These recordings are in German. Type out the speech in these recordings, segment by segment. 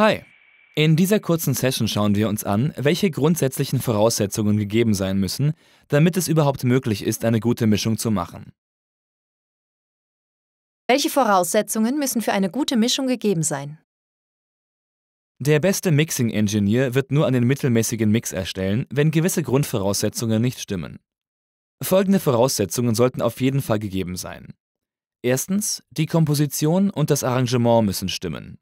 Hi. In dieser kurzen Session schauen wir uns an, welche grundsätzlichen Voraussetzungen gegeben sein müssen, damit es überhaupt möglich ist, eine gute Mischung zu machen. Welche Voraussetzungen müssen für eine gute Mischung gegeben sein? Der beste Mixing-Engineer wird nur einen mittelmäßigen Mix erstellen, wenn gewisse Grundvoraussetzungen nicht stimmen. Folgende Voraussetzungen sollten auf jeden Fall gegeben sein. Erstens, die Komposition und das Arrangement müssen stimmen.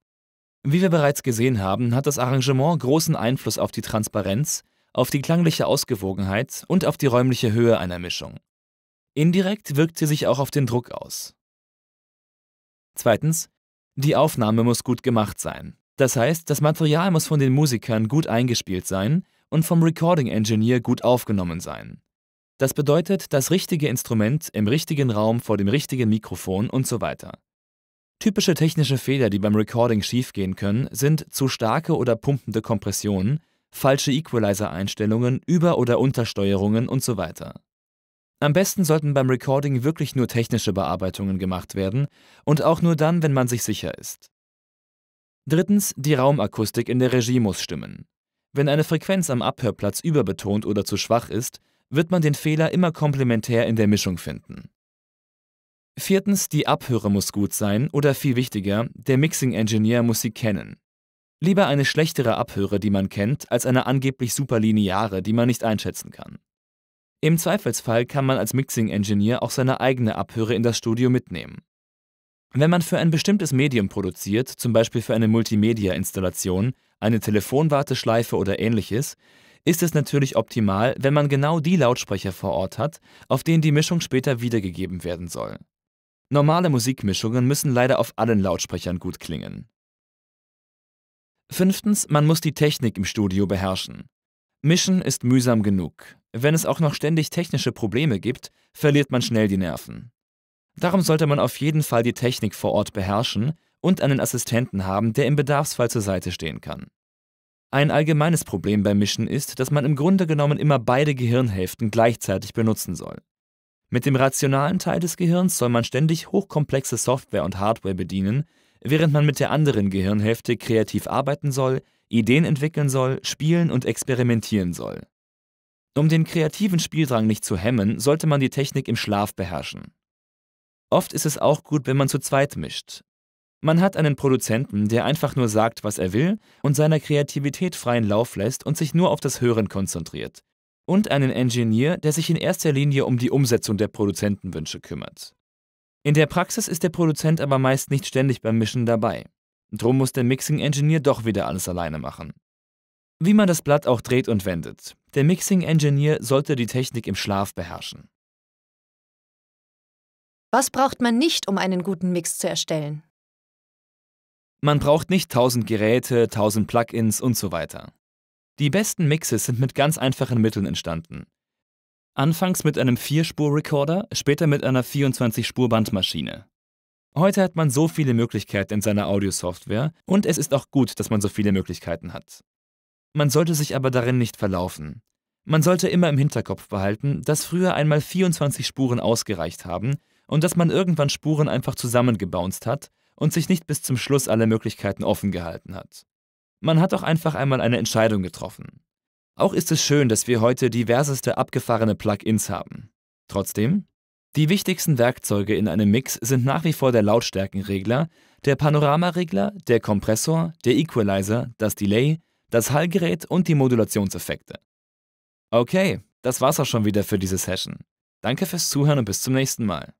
Wie wir bereits gesehen haben, hat das Arrangement großen Einfluss auf die Transparenz, auf die klangliche Ausgewogenheit und auf die räumliche Höhe einer Mischung. Indirekt wirkt sie sich auch auf den Druck aus. Zweitens, die Aufnahme muss gut gemacht sein. Das heißt, das Material muss von den Musikern gut eingespielt sein und vom Recording Engineer gut aufgenommen sein. Das bedeutet das richtige Instrument im richtigen Raum vor dem richtigen Mikrofon und so weiter. Typische technische Fehler, die beim Recording schiefgehen können, sind zu starke oder pumpende Kompressionen, falsche Equalizer-Einstellungen, Über- oder Untersteuerungen und so weiter. Am besten sollten beim Recording wirklich nur technische Bearbeitungen gemacht werden und auch nur dann, wenn man sich sicher ist. Drittens, die Raumakustik in der Regie muss stimmen. Wenn eine Frequenz am Abhörplatz überbetont oder zu schwach ist, wird man den Fehler immer komplementär in der Mischung finden. Viertens, die Abhöre muss gut sein oder viel wichtiger, der Mixing-Engineer muss sie kennen. Lieber eine schlechtere Abhöre, die man kennt, als eine angeblich superlineare, die man nicht einschätzen kann. Im Zweifelsfall kann man als Mixing-Engineer auch seine eigene Abhöre in das Studio mitnehmen. Wenn man für ein bestimmtes Medium produziert, zum Beispiel für eine Multimedia-Installation, eine Telefonwarteschleife oder ähnliches, ist es natürlich optimal, wenn man genau die Lautsprecher vor Ort hat, auf denen die Mischung später wiedergegeben werden soll. Normale Musikmischungen müssen leider auf allen Lautsprechern gut klingen. Fünftens, man muss die Technik im Studio beherrschen. Mischen ist mühsam genug. Wenn es auch noch ständig technische Probleme gibt, verliert man schnell die Nerven. Darum sollte man auf jeden Fall die Technik vor Ort beherrschen und einen Assistenten haben, der im Bedarfsfall zur Seite stehen kann. Ein allgemeines Problem beim Mischen ist, dass man im Grunde genommen immer beide Gehirnhälften gleichzeitig benutzen soll. Mit dem rationalen Teil des Gehirns soll man ständig hochkomplexe Software und Hardware bedienen, während man mit der anderen Gehirnhälfte kreativ arbeiten soll, Ideen entwickeln soll, spielen und experimentieren soll. Um den kreativen Spieldrang nicht zu hemmen, sollte man die Technik im Schlaf beherrschen. Oft ist es auch gut, wenn man zu zweit mischt. Man hat einen Produzenten, der einfach nur sagt, was er will und seiner Kreativität freien Lauf lässt und sich nur auf das Hören konzentriert, und einen Engineer, der sich in erster Linie um die Umsetzung der Produzentenwünsche kümmert. In der Praxis ist der Produzent aber meist nicht ständig beim Mischen dabei. Drum muss der Mixing Engineer doch wieder alles alleine machen. Wie man das Blatt auch dreht und wendet, der Mixing Engineer sollte die Technik im Schlaf beherrschen. Was braucht man nicht, um einen guten Mix zu erstellen? Man braucht nicht 1000 Geräte, 1000 Plugins und so weiter. Die besten Mixes sind mit ganz einfachen Mitteln entstanden. Anfangs mit einem 4-Spur-Recorder, später mit einer 24-Spur-Bandmaschine. Heute hat man so viele Möglichkeiten in seiner Audiosoftware und es ist auch gut, dass man so viele Möglichkeiten hat. Man sollte sich aber darin nicht verlaufen. Man sollte immer im Hinterkopf behalten, dass früher einmal 24 Spuren ausgereicht haben und dass man irgendwann Spuren einfach zusammengebounced hat und sich nicht bis zum Schluss alle Möglichkeiten offen gehalten hat. Man hat doch einfach einmal eine Entscheidung getroffen. Auch ist es schön, dass wir heute diverseste abgefahrene Plugins haben. Trotzdem, die wichtigsten Werkzeuge in einem Mix sind nach wie vor der Lautstärkenregler, der Panoramaregler, der Kompressor, der Equalizer, das Delay, das Hallgerät und die Modulationseffekte. Okay, das war's auch schon wieder für diese Session. Danke fürs Zuhören und bis zum nächsten Mal.